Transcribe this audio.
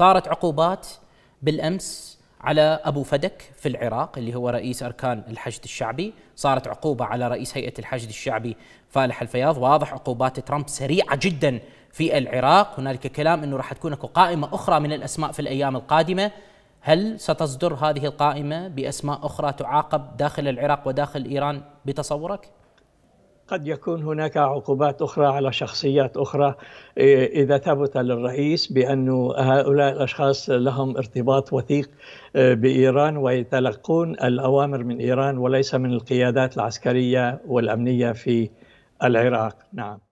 صارت عقوبات بالامس على ابو فدك في العراق اللي هو رئيس اركان الحشد الشعبي، صارت عقوبه على رئيس هيئه الحشد الشعبي فالح الفياض، واضح عقوبات ترامب سريعه جدا في العراق، هنالك كلام انه راح تكون اكو قائمه اخرى من الاسماء في الايام القادمه، هل ستصدر هذه القائمه باسماء اخرى تعاقب داخل العراق وداخل ايران بتصورك؟ قد يكون هناك عقوبات أخرى على شخصيات أخرى إذا ثبت للرئيس بأن هؤلاء الأشخاص لهم ارتباط وثيق بإيران ويتلقون الأوامر من إيران وليس من القيادات العسكرية والأمنية في العراق نعم